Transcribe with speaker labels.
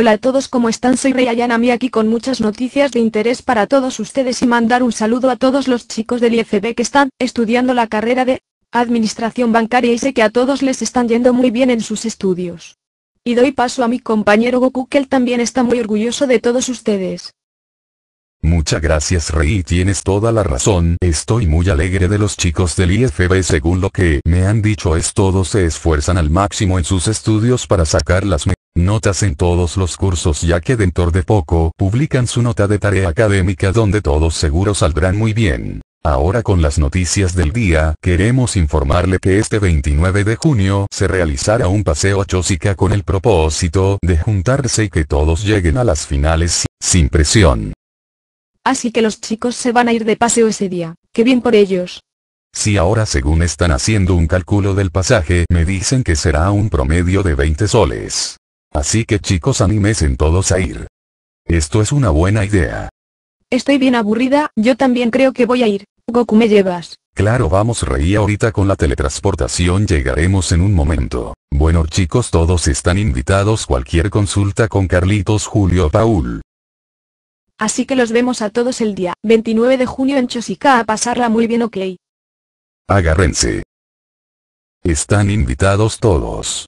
Speaker 1: Hola a todos, ¿cómo están? Soy Ayanami aquí con muchas noticias de
Speaker 2: interés para todos ustedes y mandar un saludo a todos los chicos del IFB que están estudiando la carrera de Administración Bancaria y sé que a todos les están yendo muy bien en sus estudios. Y doy paso a mi compañero Goku que él también está muy orgulloso de todos ustedes.
Speaker 3: Muchas gracias Rey, tienes toda la razón, estoy muy alegre de los chicos del IFB según lo que me han dicho es todos se esfuerzan al máximo en sus estudios para sacar las notas en todos los cursos ya que dentro de poco publican su nota de tarea académica donde todos seguro saldrán muy bien. Ahora con las noticias del día, queremos informarle que este 29 de junio se realizará un paseo a Chosica con el propósito de juntarse y que todos lleguen a las finales sin presión.
Speaker 2: Así que los chicos se van a ir de paseo ese día, qué bien por ellos.
Speaker 3: Si ahora según están haciendo un cálculo del pasaje me dicen que será un promedio de 20 soles. Así que chicos en todos a ir. Esto es una buena idea.
Speaker 2: Estoy bien aburrida, yo también creo que voy a ir. Goku me llevas.
Speaker 3: Claro vamos reí ahorita con la teletransportación llegaremos en un momento. Bueno chicos todos están invitados cualquier consulta con Carlitos Julio Paul.
Speaker 2: Así que los vemos a todos el día 29 de junio en Chosica a pasarla muy bien ok.
Speaker 1: Agárrense. Están invitados todos.